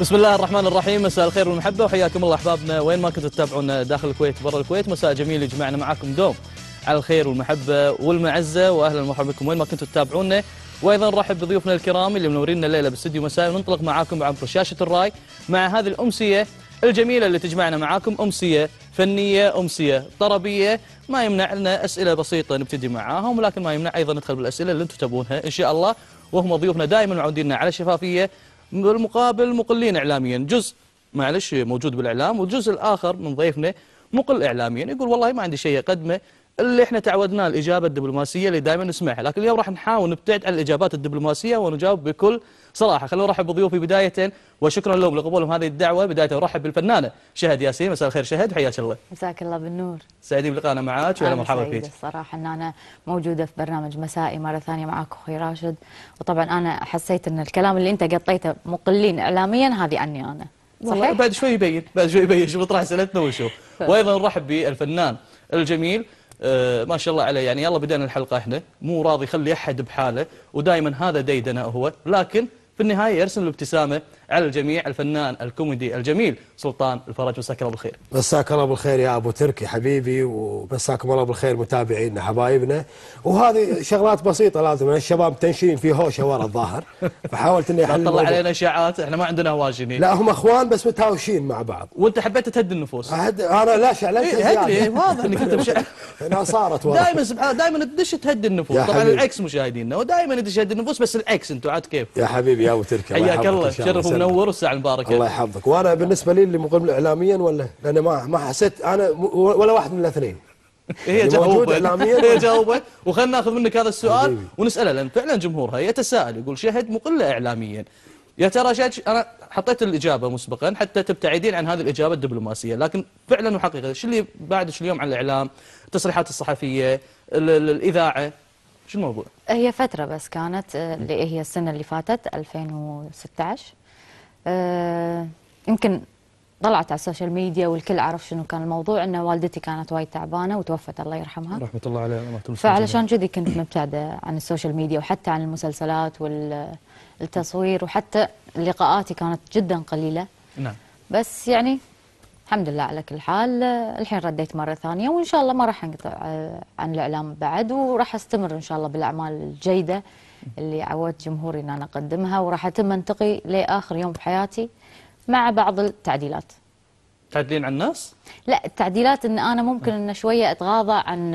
بسم الله الرحمن الرحيم مساء الخير والمحبه وحياكم الله احبابنا وين ما كنتوا تتابعونا داخل الكويت برا الكويت مساء جميل يجمعنا معاكم دوم على الخير والمحبه والمعزه واهلا ومرحبا بكم وين ما كنتوا تتابعونا وايضا نرحب بضيوفنا الكرام اللي منورينا الليله باستديو مساء وننطلق معاكم عبر شاشه الراي مع هذه الامسيه الجميله اللي تجمعنا معاكم امسيه فنيه امسيه طربيه ما يمنع لنا اسئله بسيطه نبتدي معاهم ولكن ما يمنع ايضا ندخل بالاسئله اللي انتم تبونها ان شاء الله وهم ضيوفنا دائما معودين على الشفافيه بالمقابل مقلين إعلاميا جزء معلش موجود بالإعلام والجزء الآخر من ضيفنا مقل إعلاميا يقول والله ما عندي شيء أقدمه اللي احنا تعودناه الإجابة الدبلوماسية اللي دائما نسمعها لكن اليوم راح نحاول نبتعد عن الإجابات الدبلوماسية ونجاوب بكل صراحه خلونا نرحب بضيوفي بدايه وشكرا لهم لقبولهم هذه الدعوه بدايه نرحب بالفنانه شهد ياسين مساء الخير شهد حياك الله مساك الله بالنور سعيدين بلقائنا معاك وأنا مرحبا فيك الصراحه ان انا موجوده في برنامج مسائي مره ثانيه معك اخوي راشد وطبعا انا حسيت ان الكلام اللي انت قطيته مقلين اعلاميا هذه عني انا صحيح؟ بعد شوي يبين بعد شوي يبين شو بطرح سالتنا وشو وايضا نرحب بالفنان الجميل آه ما شاء الله عليه يعني يلا بدينا الحلقه احنا مو راضي يخلي احد بحاله ودائما هذا ديدنا هو لكن في النهاية يرسم الابتسامة على الجميع الفنان الكوميدي الجميل سلطان الفرج مساك الله بالخير مساك الله بالخير يا ابو تركي حبيبي ومساكم الله بالخير متابعينا حبايبنا وهذه شغلات بسيطه لازم الشباب تنشين في هوشه ورا الظاهر فحاولت اني احل طلع علينا اشاعات احنا ما عندنا هواش لا هم اخوان بس متهاوشين مع بعض وانت حبيت تهدي النفوس أهد... انا لا شعلت إيه هدري واضح انك انت مش انا صارت والله دائما سبحان دائما تدش تهدي النفوس طبعا العكس مشاهدينا ودائما تدش تهدي النفوس بس العكس انتم عاد كيف يا حبيبي يا ابو تركي حياك الله شرفوا منور والساعه المباركه الله يحفظك وانا بالنسبه لي اللي مقيم اعلاميا ولا لان ما ما حسيت انا ولا واحد من الاثنين هي جاوبت هي جاوبت وخلنا ناخذ منك هذا السؤال ونساله لان فعلا جمهورها يتساءل يقول شهد مقله اعلاميا يا ترى شهد انا حطيت الاجابه مسبقا حتى تبتعدين عن هذه الاجابه الدبلوماسيه لكن فعلا وحقيقه شو اللي بعدش اليوم عن الاعلام التصريحات الصحفيه الاذاعه شو الموضوع هي فتره بس كانت آه، اللي هي السنه اللي فاتت 2016 آه، يمكن طلعت على السوشيال ميديا والكل عرف شنو كان الموضوع ان والدتي كانت وايد تعبانه وتوفت الله يرحمها رحمه الله عليها فعلشان كذي كنت مبتعده عن السوشيال ميديا وحتى عن المسلسلات والتصوير وحتى لقاءاتي كانت جدا قليله نعم بس يعني الحمد لله على كل حال الحين رديت مره ثانيه وان شاء الله ما راح انقطع عن الاعلام بعد وراح استمر ان شاء الله بالاعمال الجيده اللي عودت جمهوري ان انا اقدمها وراح اتم انتقي لاخر يوم في حياتي مع بعض التعديلات. تعدلين عن الناس؟ لا التعديلات ان انا ممكن ان شويه اتغاضى عن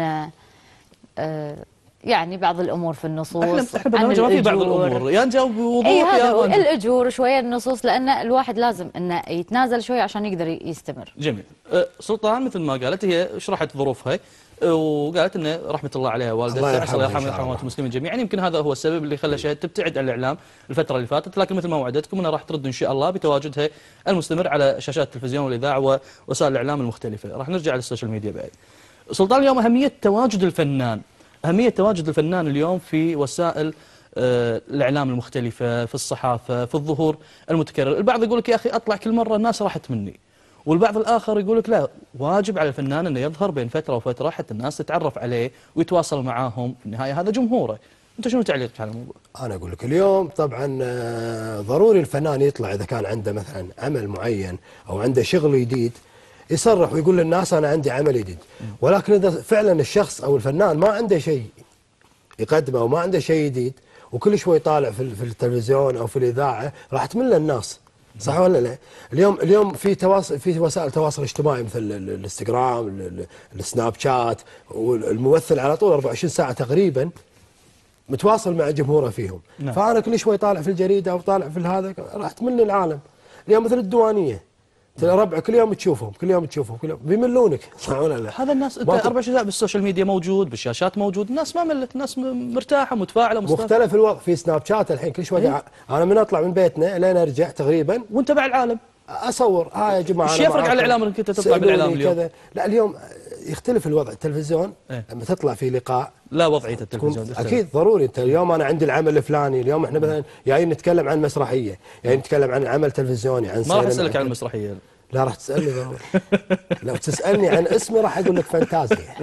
آه، يعني بعض الامور في النصوص احنا احنا في بعض الامور يا نجاوب بوضوح إيه، يا يا الاجور شويه النصوص لان الواحد لازم انه يتنازل شويه عشان يقدر يستمر. جميل. أه، سلطان مثل ما قالت هي شرحت ظروفها وقالت انه رحمه الله عليها والدتها الله يرحمها ويرحم المسلمين جميعا يمكن هذا هو السبب اللي خلى إيه. شهد تبتعد عن الاعلام الفتره اللي فاتت لكن مثل ما وعدتكم انها راح ترد ان شاء الله بتواجدها المستمر على شاشات التلفزيون والاذاعه ووسائل الاعلام المختلفه راح نرجع للسوشيال ميديا بعد سلطان اليوم اهميه تواجد الفنان اهميه تواجد الفنان اليوم في وسائل آه، الاعلام المختلفه في الصحافه في الظهور المتكرر البعض يقول لك يا اخي اطلع كل مره الناس راحت مني والبعض الآخر يقول لك لا واجب على الفنان أنه يظهر بين فترة وفترة حتى الناس تتعرف عليه ويتواصل معاهم في النهاية هذا جمهوره أنت شنو تعليقك على الموضوع؟ أنا أقول لك اليوم طبعا آه، ضروري الفنان يطلع إذا كان عنده مثلا عمل معين أو عنده شغل جديد يصرح ويقول للناس أنا عندي عمل جديد ولكن إذا فعلا الشخص أو الفنان ما عنده شيء يقدمه وما عنده شيء جديد وكل شوي طالع في التلفزيون أو في الإذاعة راح تمل الناس صح ولا لا؟ اليوم اليوم في تواصل في وسائل تواصل اجتماعي مثل الانستغرام السناب شات والممثل على طول 24 ساعه تقريبا متواصل مع جمهوره فيهم نعم. فانا كل شوي طالع في الجريده او طالع في هذا رحت من العالم اليوم مثل الديوانيه ترى ربعك كل يوم تشوفهم كل يوم تشوفهم كل يوم بيملونك صح ولا لا؟ هذا الناس 24 ساعه بالسوشيال ميديا موجود بالشاشات موجود الناس ما ملت الناس مرتاحه متفاعله مستفاعله مختلف الوضع في سناب شات الحين كل شوي إيه. انا من اطلع من بيتنا لين ارجع تقريبا وانت مع العالم اصور ها آه يا جماعه ايش يفرق على الاعلام انك انت تطلع بالاعلام اليوم؟ كذا لا اليوم يختلف الوضع التلفزيون ايه؟ لما تطلع في لقاء لا وضعيه التلفزيون اكيد ضروري انت اليوم انا عندي العمل الفلاني اليوم احنا مثلا جايين نتكلم عن مسرحيه جايين نتكلم عن عمل تلفزيوني عن ما راح اسالك عن المسرحيه لا راح تسالني لو تسالني عن اسمي راح اقول لك فانتازيا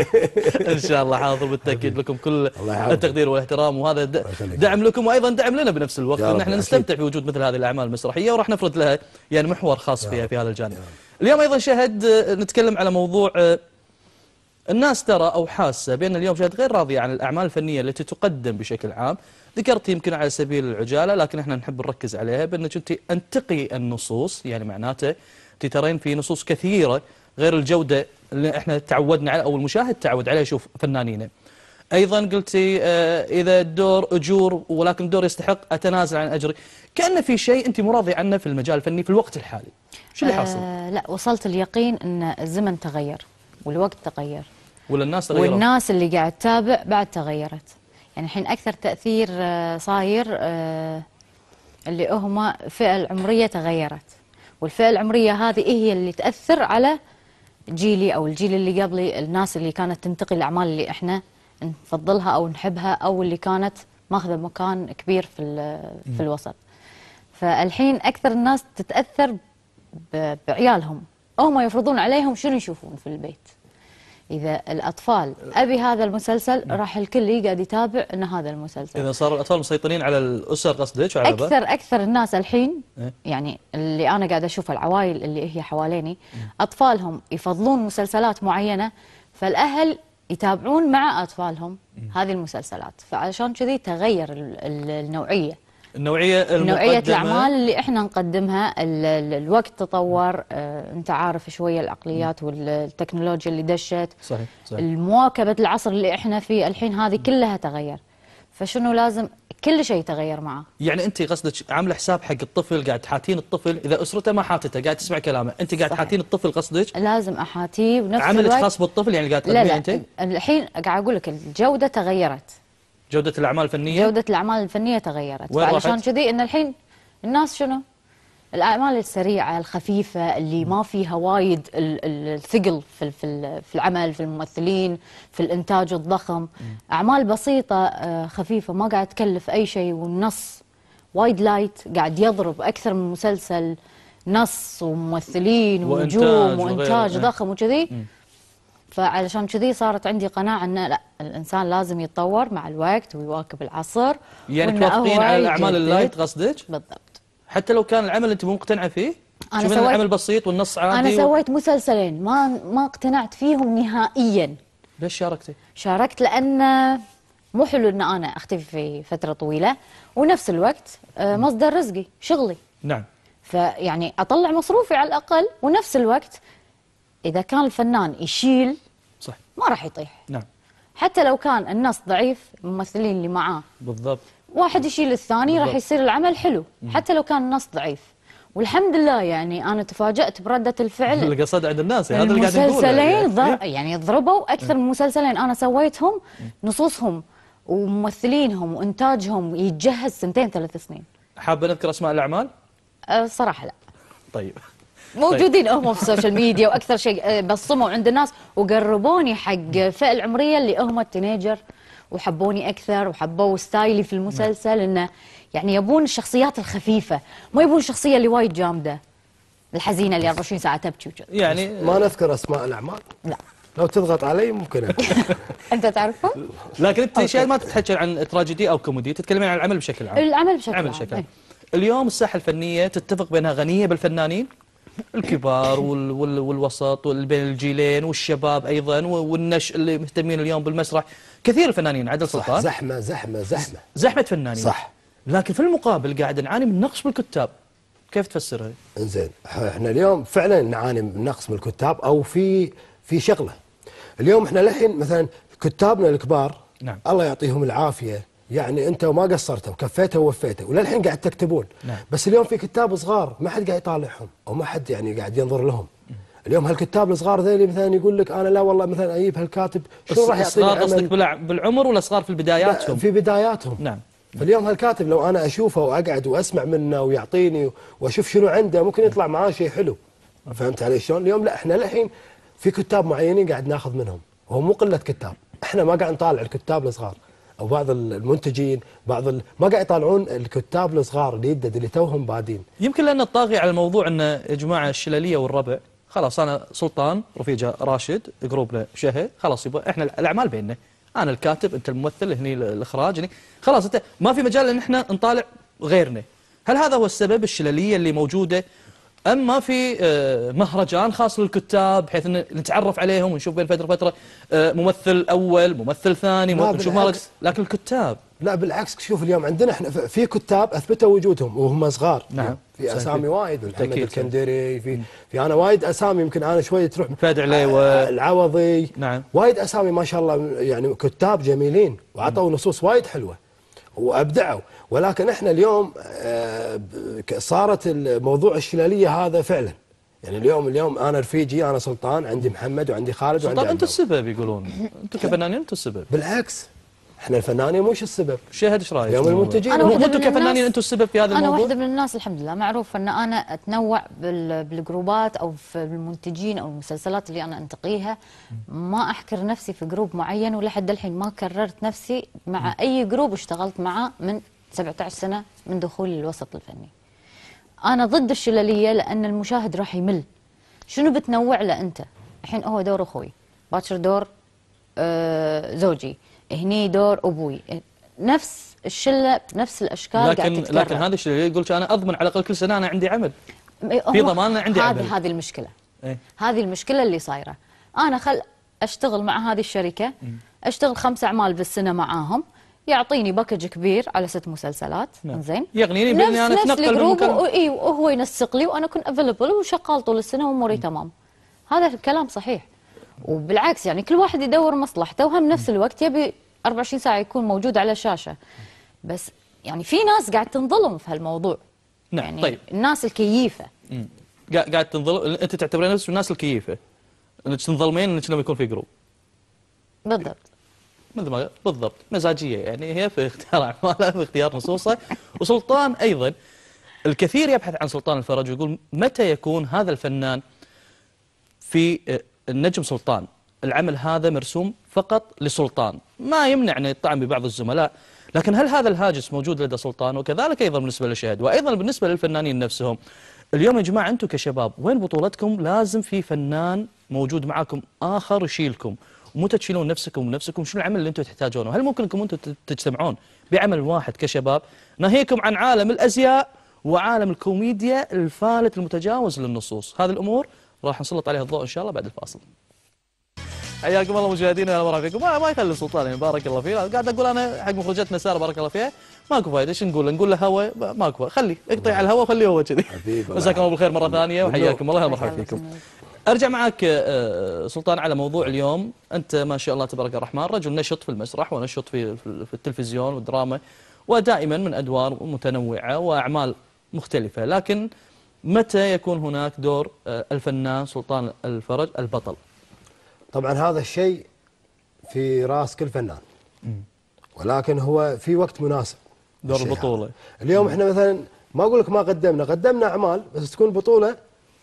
ان شاء الله حاضر بالتاكيد لكم كل التقدير والاحترام وهذا دعم لكم وايضا دعم لنا بنفس الوقت ان احنا نستمتع بوجود مثل هذه الاعمال المسرحيه وراح نفرد لها يعني محور خاص فيها في هذا الجانب اليوم ايضا شهد آه، نتكلم على موضوع آه، الناس ترى او حاسه بان اليوم شهد غير راضيه عن الاعمال الفنيه التي تقدم بشكل عام ذكرت يمكن على سبيل العجالة لكن احنا نحب نركز عليها بأنك أنت أنتقي النصوص يعني معناته أنت ترين في نصوص كثيرة غير الجودة اللي احنا تعودنا على أو المشاهد تعود عليها يشوف فنانينه ايضا قلتي آه، اذا الدور اجور ولكن الدور يستحق اتنازل عن اجري كان في شيء انت مو راضي عنه في المجال الفني في الوقت الحالي شو اللي حاصل آه لا وصلت اليقين ان الزمن تغير والوقت تغير ولا الناس تغيرت والناس اللي قاعد تتابع بعد تغيرت يعني الحين اكثر تاثير آه، صاير آه، اللي هما الفئه العمريه تغيرت والفئه العمريه هذه هي اللي تاثر على جيلي او الجيل اللي قبلي الناس اللي كانت تنتقي الاعمال اللي احنا نفضلها او نحبها او اللي كانت ماخذه مكان كبير في في الوسط فالحين اكثر الناس تتاثر بعيالهم هم يفرضون عليهم شنو يشوفون في البيت إذا الأطفال أبي هذا المسلسل نعم. راح الكل يقعد يتابع أن هذا المسلسل إذا صار الأطفال مسيطرين على الأسر قصدك وعلى أكثر بقى. أكثر الناس الحين إيه. يعني اللي أنا قاعد أشوف العوائل اللي هي حواليني أطفالهم يفضلون مسلسلات معينة فالأهل يتابعون مع أطفالهم هذه المسلسلات فعشان كذي تغير النوعية النوعية نوعية الأعمال اللي احنا نقدمها الوقت تطور اه انت عارف شوية العقليات والتكنولوجيا اللي دشت صحيح, صحيح. المواكبة العصر اللي احنا فيه الحين هذه كلها تغير فشنو لازم كل شيء تغير معه يعني انت قصدك عامله حساب حق الطفل قاعد تحاتين الطفل اذا اسرته ما حاتته قاعد تسمع كلامه انت قاعد تحاتين الطفل قصدك لازم احاتيه بنفس الوقت عملك خاص بالطفل يعني قاعد تقدمي انت لا الحين قاعد اقول لك الجوده تغيرت جودة الأعمال الفنية جودة الأعمال الفنية تغيرت علشان كذي إن الحين الناس شنو الأعمال السريعة الخفيفة اللي ما فيها وايد الثقل في في العمل في الممثلين في الإنتاج الضخم أعمال بسيطة آه، خفيفة ما قاعد تكلف أي شيء والنص وايد لايت قاعد يضرب أكثر من مسلسل نص وممثلين ونجوم وإنتاج, وإنتاج إيه. ضخم وكذي فعلشان كذي صارت عندي قناعه ان لا الانسان لازم يتطور مع الوقت ويواكب العصر يعني توافقين على الاعمال اللايت قصدك؟ بالضبط حتى لو كان العمل انت مو مقتنعه فيه؟ انا سويت العمل بسيط والنص عادي انا سويت و... مسلسلين ما ما اقتنعت فيهم نهائيا ليش شاركتي؟ شاركت لان مو حلو ان انا اختفي في فتره طويله ونفس الوقت آه، مصدر رزقي شغلي نعم فيعني اطلع مصروفي على الاقل ونفس الوقت إذا كان الفنان يشيل صح ما راح يطيح نعم حتى لو كان النص ضعيف الممثلين اللي معاه بالضبط واحد يشيل الثاني راح يصير العمل حلو مم. حتى لو كان النص ضعيف والحمد لله يعني انا تفاجات برده الفعل اللي قصد عند الناس هذا اللي قاعد نقوله يعني. المسلسلين يعني ضربوا اكثر من مسلسلين انا سويتهم نصوصهم وممثلينهم وانتاجهم يتجهز سنتين ثلاث سنين حابه نذكر اسماء الاعمال؟ أه صراحه لا طيب طيب. موجودين هم في السوشيال ميديا واكثر شيء آه، بصموا عند الناس وقربوني حق فئه العمريه اللي هم التينيجر وحبوني اكثر وحبوا ستايلي في المسلسل انه يعني يبون الشخصيات الخفيفه ما يبون الشخصيه اللي وايد جامده الحزينه اللي 24 ساعه تبكي يعني ما نذكر اسماء الاعمال لا لو تضغط علي ممكن انت تعرفه؟ لكن انت شيء ما تتحكي عن تراجيدي او كوميدي تتكلمين عن العمل بشكل عام العمل بشكل عام العمل بشكل عام إيه. اليوم الساحه الفنيه تتفق بانها غنيه بالفنانين الكبار والوسط بين الجيلين والشباب ايضا والنش اللي مهتمين اليوم بالمسرح كثير الفنانين عدل سلطان زحمه زحمه زحمه زحمه فنانين صح لكن في المقابل قاعد نعاني من نقص بالكتاب كيف تفسرها؟ انزين احنا اليوم فعلا نعاني من نقص من الكتاب او في في شغله اليوم احنا للحين مثلا كتابنا الكبار نعم. الله يعطيهم العافيه يعني انت ما قصرتوا كفيتوا ووفيتوا وللحين قاعد تكتبون نعم. بس اليوم في كتاب صغار ما حد قاعد يطالعهم او ما حد يعني قاعد ينظر لهم اليوم هالكتاب الصغار ذيلي مثلا يقول لك انا لا والله مثلا اجيب هالكاتب شو راح يعطيني صغار قصدك بالعمر ولا صغار في بداياتهم؟ في بداياتهم نعم فاليوم هالكاتب لو انا اشوفه واقعد واسمع منه ويعطيني واشوف شنو عنده ممكن يطلع معاه شيء حلو فهمت علي شلون؟ اليوم لا احنا للحين في كتاب معينين قاعد ناخذ منهم وهو مو قله كتاب احنا ما قاعد نطالع الكتاب الصغار او بعض المنتجين بعض ال... ما قاعد يطالعون الكتاب الصغار اللي يدد اللي توهم بادين يمكن لان الطاغي على الموضوع ان يا جماعه الشلاليه والربع خلاص انا سلطان رفيجه راشد جروبنا شهر خلاص يبقى احنا الاعمال بيننا انا الكاتب انت الممثل هني الاخراج هني خلاص انت ما في مجال ان احنا نطالع غيرنا هل هذا هو السبب الشلاليه اللي موجوده أما في آه، مهرجان خاص للكتاب بحيث أن نتعرف عليهم ونشوف بين فترة فترة آه، ممثل أول ممثل ثاني ونشوف مهرجان لكن الكتاب لا بالعكس شوف اليوم عندنا احنا في كتاب اثبتوا وجودهم وهم صغار نعم في اسامي وايد محمد الكندري في في انا وايد اسامي يمكن انا شوي تروح فهد عليوه آه، العوضي نعم وايد اسامي ما شاء الله يعني كتاب جميلين وعطوا نصوص وايد حلوه وابدعوا ولكن احنا اليوم آه، صارت موضوع الشلاليه هذا فعلا يعني اليوم اليوم انا رفيجي انا سلطان عندي محمد وعندي خالد وعندي طب انتم السبب يقولون انتم كفنانين انتم السبب بالعكس احنا الفنانين مش السبب شاهد ايش رايك اليوم المنتجين مو انتم كفنانين انتم السبب في هذا الموضوع انا واحده من الناس الحمد لله معروف ان انا اتنوع بالجروبات او في المنتجين او المسلسلات اللي انا انتقيها ما احكر نفسي في جروب معين ولحد الحين ما كررت نفسي مع اي جروب اشتغلت معاه من 17 سنة من دخولي الوسط الفني أنا ضد الشللية لأن المشاهد راح يمل شنو بتنوع له أنت الحين هو دور أخوي باكر دور آه، زوجي هني دور أبوي نفس الشلة بنفس الأشكال لكن قاعد لكن هذه الشلة يقول أنا أضمن على الأقل كل سنة أنا عندي عمل إيه، في ضمان عندي عمل هذه هذه المشكلة ايه؟ هذه المشكلة اللي صايرة أنا خل أشتغل مع هذه الشركة إيه. اشتغل خمس أعمال بالسنة معاهم يعطيني باكج كبير على ست مسلسلات نعم. زين يغنيني باني انا اتنقل الجروب اي وهو ينسق لي وانا اكون افيلبل وشغال طول السنه واموري تمام هذا الكلام صحيح وبالعكس يعني كل واحد يدور مصلحته وهم نفس الوقت يبي 24 ساعه يكون موجود على الشاشه بس يعني في ناس قاعد تنظلم في هالموضوع نعم يعني طيب الناس الكييفه قاعد تنظلم انت تعتبرين نفسك الناس الكييفه انك تنظلمين انك لما يكون في جروب بالضبط مثل ما بالضبط مزاجيه يعني هي في اختيار اعمالها في اختيار نصوصه وسلطان ايضا الكثير يبحث عن سلطان الفرج ويقول متى يكون هذا الفنان في النجم آه، سلطان العمل هذا مرسوم فقط لسلطان ما يمنع أن يطعم ببعض الزملاء لكن هل هذا الهاجس موجود لدى سلطان وكذلك أيضا بالنسبة للشهد وأيضا بالنسبة للفنانين نفسهم اليوم يا جماعة أنتم كشباب وين بطولتكم لازم في فنان موجود معكم آخر يشيلكم ومتى تشيلون نفسكم ونفسكم شنو العمل اللي انتم تحتاجونه هل ممكن انكم انتم تجتمعون بعمل واحد كشباب ناهيكم عن عالم الازياء وعالم الكوميديا الفالت المتجاوز للنصوص هذه الامور راح نسلط عليها الضوء ان شاء الله بعد الفاصل حياكم الله مشاهدينا اهلا ومرحبا فيكم ما, يخلي سلطان يعني بارك الله فيه قاعد اقول انا حق مخرجتنا ساره بارك الله فيها ماكو فايده ايش نقول نقول له هواء ماكو خلي اقطع على الهواء خليه هو كذي مساكم الله بالخير مره ثانيه وحياكم الله اهلا ومرحبا فيكم ارجع معك آه، آه، سلطان على موضوع اليوم انت ما شاء الله تبارك الرحمن رجل نشط في المسرح ونشط في في التلفزيون والدراما ودائما من ادوار متنوعه واعمال مختلفه لكن متى يكون هناك دور آه، الفنان سلطان الفرج البطل طبعا هذا الشيء في راس كل فنان ولكن هو في وقت مناسب دور البطوله اليوم احنا مثلا ما اقول لك ما قدمنا قدمنا اعمال بس تكون بطوله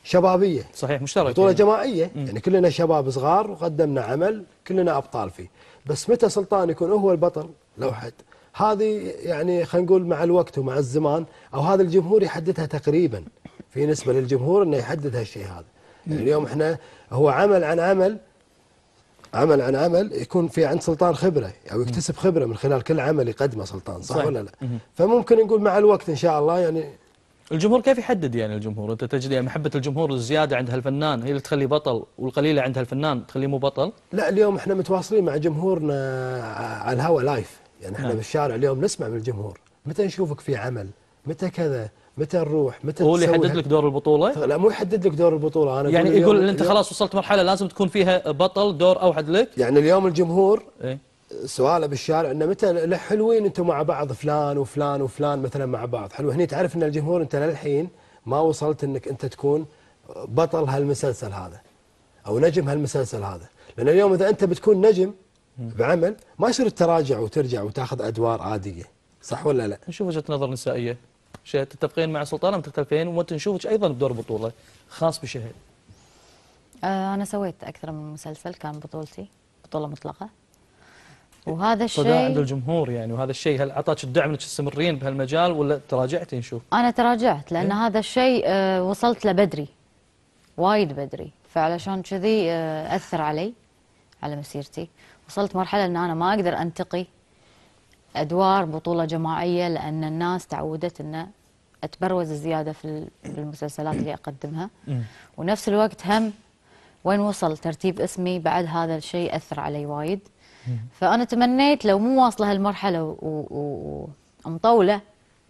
شبابيه صحيح مشتركه بطوله يعني. جماعيه م. يعني كلنا شباب صغار وقدمنا عمل كلنا ابطال فيه بس متى سلطان يكون هو البطل لو حد هذه يعني خلينا نقول مع الوقت ومع الزمان او هذا الجمهور يحددها تقريبا في نسبه للجمهور انه يحدد هالشيء هذا يعني اليوم احنا هو عمل عن عمل عمل عن عمل يكون في عند سلطان خبره او يكتسب خبره من خلال كل عمل يقدمه سلطان صح, صح. ولا لا؟ فممكن نقول مع الوقت ان شاء الله يعني الجمهور كيف يحدد يعني الجمهور انت تجد يعني محبه الجمهور الزياده عند هالفنان هي اللي تخليه بطل والقليله عند هالفنان تخليه مو بطل لا اليوم احنا متواصلين مع جمهورنا على الهواء لايف يعني احنا نعم. بالشارع اليوم نسمع من الجمهور متى نشوفك في عمل متى كذا متى نروح متى هو اللي يحدد لك دور البطوله لا مو يحدد لك دور البطوله انا يعني يقول انت خلاص وصلت مرحله لازم تكون فيها بطل دور اوحد لك يعني اليوم الجمهور ايه؟ سواله بالشارع انه متى حلوين انتم مع بعض فلان وفلان وفلان مثلا مع بعض حلو هني تعرف ان الجمهور انت للحين ما وصلت انك انت تكون بطل هالمسلسل هذا او نجم هالمسلسل هذا لان اليوم اذا انت بتكون نجم بعمل ما يصير تراجع وترجع وتاخذ ادوار عاديه صح ولا لا نشوف وجهه نظر نسائيه شهد تتفقين مع سلطان ام تختلفين وانت نشوفك ايضا بدور بطوله خاص بشهد آه، انا سويت اكثر من مسلسل كان بطولتي بطوله مطلقه وهذا طيب، الشيء عند الجمهور يعني وهذا الشيء هل اعطاك الدعم انك تستمرين بهالمجال ولا تراجعتي نشوف؟ انا تراجعت لان إيه؟ هذا الشيء آه، وصلت له بدري وايد بدري فعلشان كذي آه، اثر علي على مسيرتي وصلت مرحله ان انا ما اقدر انتقي ادوار بطوله جماعيه لان الناس تعودت ان اتبروز زياده في المسلسلات اللي اقدمها إيه. ونفس الوقت هم وين وصل ترتيب اسمي بعد هذا الشيء اثر علي وايد فانا تمنيت لو مو واصله هالمرحله ومطوله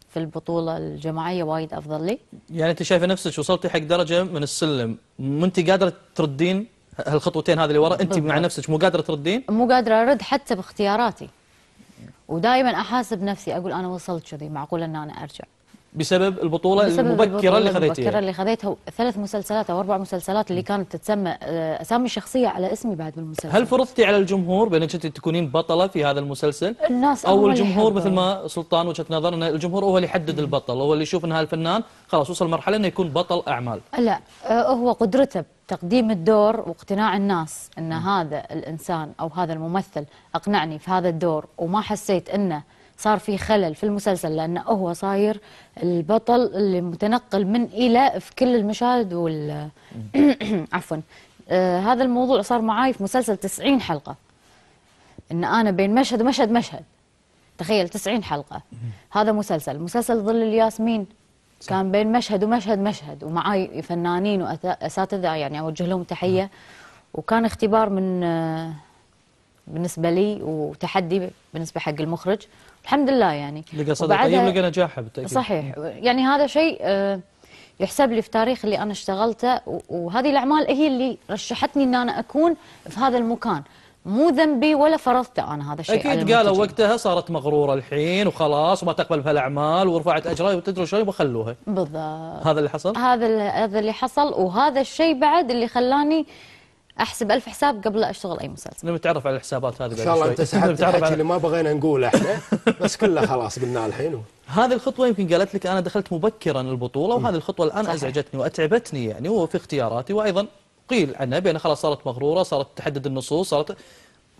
في البطوله الجماعيه وايد افضل لي يعني انت شايفه نفسك وصلتي حق درجه من السلم ما انت قادره تردين هالخطوتين هذه اللي ورا انت مع نفسك مو قادره تردين مو قادره ارد حتى باختياراتي ودائما احاسب نفسي اقول انا وصلت كذي معقول ان انا ارجع بسبب البطولة بسبب المبكرة البطولة اللي خذيتها المبكرة اللي خذيتها ثلاث مسلسلات أو أربع مسلسلات اللي كانت تتسمى آه، أسامي شخصية على اسمي بعد بالمسلسل هل فرضتي على الجمهور بأنك أنت تكونين بطلة في هذا المسلسل؟ الناس أو الجمهور مثل ما سلطان وجهة نظر أن الجمهور هو اللي يحدد البطل هو اللي يشوف أن هالفنان خلاص وصل مرحلة أنه يكون بطل أعمال لا آه، هو قدرته تقديم الدور واقتناع الناس أن هذا الإنسان أو هذا الممثل أقنعني في هذا الدور وما حسيت أنه صار في خلل في المسلسل لأنه هو صاير البطل اللي متنقل من إلى في كل المشاهد وال عفوا آه هذا الموضوع صار معاي في مسلسل 90 حلقة إن أنا بين مشهد ومشهد مشهد تخيل 90 حلقة هذا مسلسل مسلسل ظل الياسمين صح. كان بين مشهد ومشهد مشهد ومعاي فنانين وأساتذة يعني أوجه لهم تحية نعم. وكان اختبار من آه، بالنسبة لي وتحدي بالنسبة حق المخرج الحمد لله يعني لقى صدى طيب لقى نجاحها بالتاكيد صحيح يعني هذا شيء آه، يحسب لي في تاريخ اللي انا اشتغلته وهذه الاعمال هي اللي رشحتني ان انا اكون في هذا المكان مو ذنبي ولا فرضته انا هذا الشيء اكيد قالوا وقتها صارت مغروره الحين وخلاص وما تقبل بهالاعمال ورفعت اجرها وتدري شلون وخلوها بالضبط هذا اللي حصل هذا هذا اللي حصل وهذا الشيء بعد اللي خلاني احسب ألف حساب قبل لا اشتغل اي مسلسل نبي نتعرف على الحسابات هذه ان شاء الله انت سحبت الحكي اللي ما بغينا نقوله احنا بس كله خلاص قلناه الحين و... هذه الخطوه يمكن قالت لك انا دخلت مبكرا البطوله وهذه الخطوه الان صحيح. ازعجتني واتعبتني يعني وفي اختياراتي وايضا قيل عنها بان خلاص صارت مغروره صارت تحدد النصوص صارت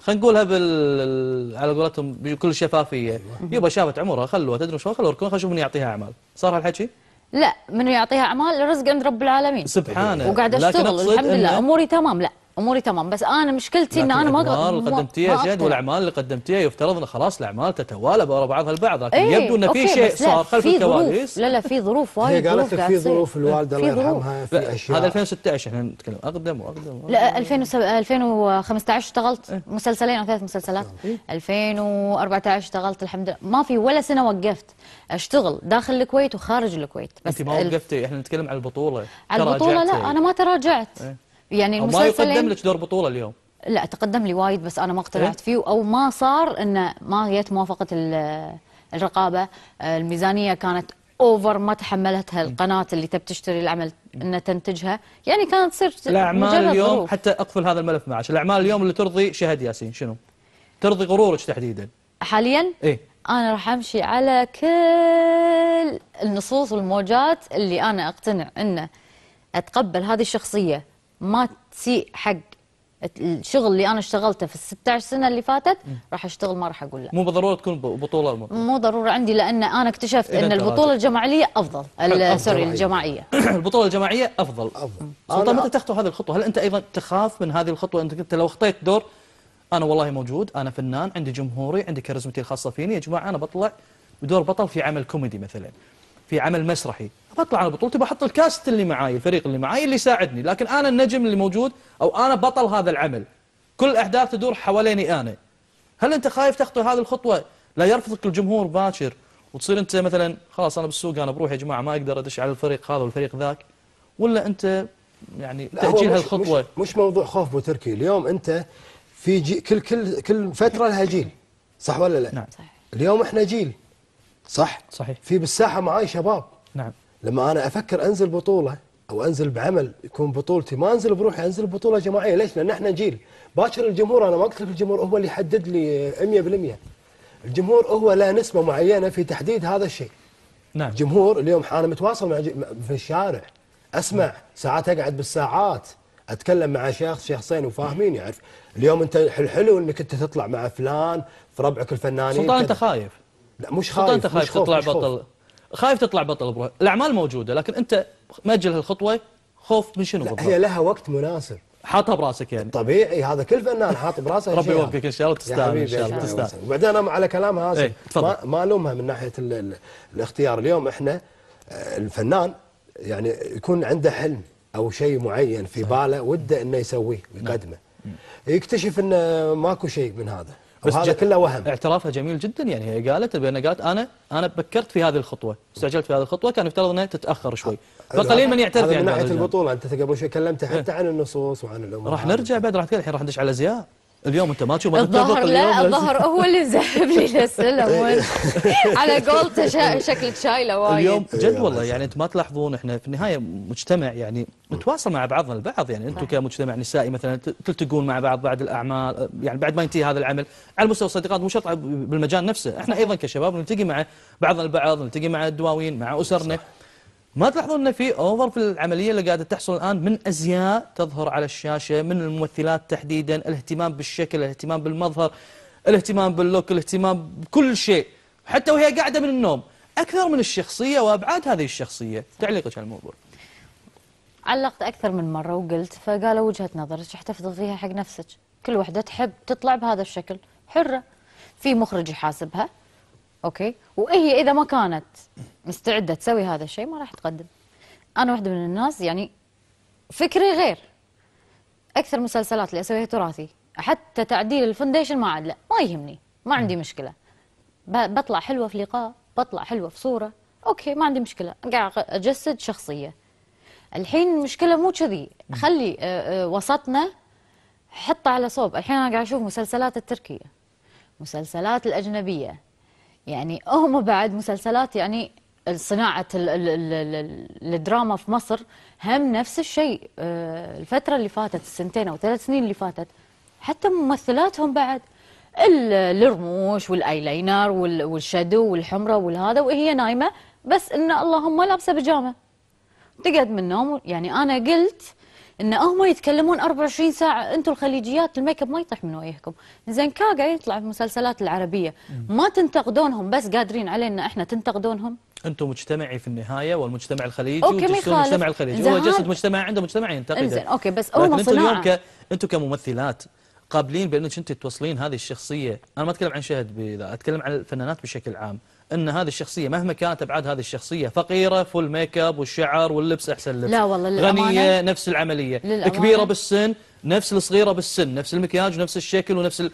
خلينا نقولها بال على قولتهم بكل شفافيه أيوة. يبا شافت عمرها خلوها تدري شو خلوها خلوها شوف من يعطيها اعمال صار هالحكي؟ لا من يعطيها اعمال الرزق عند رب العالمين سبحانه وقاعد اشتغل الحمد لله اموري تمام لا اموري تمام بس انا مشكلتي ان انا ما اقدر الاعمال اللي قدمتيها زين والاعمال اللي قدمتيها يفترض ان خلاص الاعمال تتوالى ورا بعضها البعض لكن ايه يبدو ان في شيء صار خلف الكواليس لا لا في ظروف وايد هي قالت لك في ظروف الوالده الله يرحمها في اشياء هذا 2016 احنا نتكلم اقدم واقدم لا 2015 اشتغلت إيه. مسلسلين او ثلاث مسلسلات 2014 إيه. اشتغلت الحمد لله ما في ولا سنه وقفت اشتغل داخل الكويت وخارج الكويت بس انت ما وقفتي احنا نتكلم على البطوله على البطوله لا انا ما تراجعت إيه. يعني المسلسل ما يقدم يعني لك دور بطولة اليوم لا تقدم لي وايد بس أنا ما اقتنعت إيه؟ فيه أو ما صار إنه ما جت موافقة الرقابة الميزانية كانت اوفر ما تحملتها القناه اللي تب تشتري العمل ان تنتجها يعني كانت تصير الاعمال اليوم ظروف. حتى اقفل هذا الملف معك الاعمال اليوم اللي ترضي شهد ياسين شنو ترضي غرورك تحديدا حاليا ايه انا راح امشي على كل النصوص والموجات اللي انا اقتنع انه اتقبل هذه الشخصيه ما تسيء حق الشغل اللي انا اشتغلته في ال 16 سنه اللي فاتت راح اشتغل ما راح اقول لا مو بالضروره تكون بطوله المطلع. مو ضروره عندي لان انا اكتشفت ان البطوله الجماعيه افضل سوري الجماعيه البطوله الجماعيه افضل افضل سلطان متى تخطو هذه الخطوه هل انت ايضا تخاف من هذه الخطوه انت انت لو اخطيت دور انا والله موجود انا فنان عندي جمهوري عندي كاريزمتي الخاصه فيني يا جماعه انا بطلع بدور بطل في عمل كوميدي مثلا في عمل مسرحي بطلع على بطولتي بحط الكاست اللي معاي الفريق اللي معاي اللي يساعدني لكن انا النجم اللي موجود او انا بطل هذا العمل كل الاحداث تدور حواليني انا هل انت خايف تخطو هذه الخطوه لا يرفضك الجمهور باكر وتصير انت مثلا خلاص انا بالسوق انا بروح يا جماعه ما اقدر ادش على الفريق هذا والفريق ذاك ولا انت يعني تاجيل هالخطوه مش, مش موضوع خوف ابو تركي اليوم انت في جي كل كل كل فتره لها جيل صح ولا لا؟ نعم صحيح اليوم احنا جيل صح صحيح في بالساحه معاي شباب نعم لما انا افكر انزل بطوله او انزل بعمل يكون بطولتي ما انزل بروحي انزل بطوله جماعيه ليش؟ لان احنا جيل باكر الجمهور انا ما قلت لك الجمهور هو اللي يحدد لي 100% الجمهور هو له نسبه معينه في تحديد هذا الشيء نعم جمهور اليوم انا متواصل مع في الشارع اسمع ساعات اقعد بالساعات اتكلم مع شخص شخصين وفاهمين يعرف يعني. اليوم انت الحلو انك انت تطلع مع فلان في ربعك الفنانين سلطان انت خايف لا مش خايف انت خايف تطلع مش بطل خايف تطلع بطل بروح الاعمال موجوده لكن انت ماجل هالخطوه خوف من شنو هي لها وقت مناسب حاطها براسك يعني طبيعي هذا كل فنان حاط براسه ربي يوفقك ان شاء الله تستاهل ان شاء الله تستاهل وبعدين انا على كلام هذا ايه ما, ما الومها من ناحيه الـ الـ الاختيار اليوم احنا آه، الفنان يعني يكون عنده حلم او شيء معين في باله وده انه يسويه ويقدمه نعم. يكتشف انه ماكو شيء من هذا بس هذا كله وهم اعترافها جميل جدا يعني هي قالت بان قالت انا انا فكرت في هذه الخطوه استعجلت في هذه الخطوه كان يفترض انها تتاخر شوي فقليل من يعترف يعني من ناحيه البطوله انت قبل شوي كلمت إيه. حتى عن النصوص وعن الامور راح نرجع بعد راح الحين راح ندش على زياء اليوم انت ما وما الظهر لا الظهر هو اللي ذهب لي للسلم إيه. على جول شكل شايله وايد اليوم إيه، جد إيه، والله يعني انتم ما تلاحظون احنا في النهايه مجتمع يعني نتواصل مع بعضنا البعض يعني انتم كمجتمع نسائي مثلا تلتقون مع بعض بعد الاعمال يعني بعد ما ينتهي هذا العمل على مستوى الصديقات مو شرط بالمجال نفسه احنا ايضا كشباب نلتقي مع بعضنا البعض نلتقي مع الدواوين مع اسرنا صح. ما تلاحظون أن في أوفر في العملية اللي قاعدة تحصل الآن من أزياء تظهر على الشاشة من الممثلات تحديدا الاهتمام بالشكل الاهتمام بالمظهر الاهتمام باللوك الاهتمام بكل شيء حتى وهي قاعدة من النوم أكثر من الشخصية وأبعاد هذه الشخصية تعليقك على الموضوع علقت أكثر من مرة وقلت فقالوا وجهة نظرك احتفظي فيها حق نفسك كل وحدة تحب تطلع بهذا الشكل حرة في مخرج يحاسبها اوكي وهي اذا ما كانت مستعده تسوي هذا الشيء ما راح تقدم انا واحده من الناس يعني فكري غير اكثر مسلسلات اللي اسويها تراثي حتى تعديل الفونديشن ما عاد لا ما يهمني ما عندي مشكله بطلع حلوه في لقاء بطلع حلوه في صوره اوكي ما عندي مشكله قاعد اجسد شخصيه الحين المشكله مو كذي خلي آه، آه، وسطنا حطه على صوب الحين انا قاعد اشوف مسلسلات التركيه مسلسلات الاجنبيه يعني هم بعد مسلسلات يعني صناعة الدراما في مصر هم نفس الشيء آه، الفترة اللي فاتت السنتين أو ثلاث سنين اللي فاتت حتى ممثلاتهم بعد الرموش والايلينر والشادو والحمرة والهذا وهي نايمة بس إن اللهم لابسة بيجامة تقعد من النوم يعني أنا قلت ان هم يتكلمون 24 ساعه انتم الخليجيات الميك اب ما يطيح من وجهكم زين كاغا يطلع في المسلسلات العربيه ما تنتقدونهم بس قادرين علينا احنا تنتقدونهم انتم مجتمعي في النهايه والمجتمع الخليجي اوكي المجتمع الخليجي هو جسد مجتمع عنده مجتمع ينتقده زين اوكي بس هم صناعه انتم انتم كممثلات قابلين بانك انت توصلين هذه الشخصيه انا ما اتكلم عن شهد بذا اتكلم عن الفنانات بشكل عام ان هذه الشخصيه مهما كانت ابعاد هذه الشخصيه فقيره فول ميك اب والشعر واللبس احسن لبس لا والله غنيه نفس العمليه للأمانة بالسن نفس الصغيره بالسن نفس المكياج ونفس الشكل ونفس ال...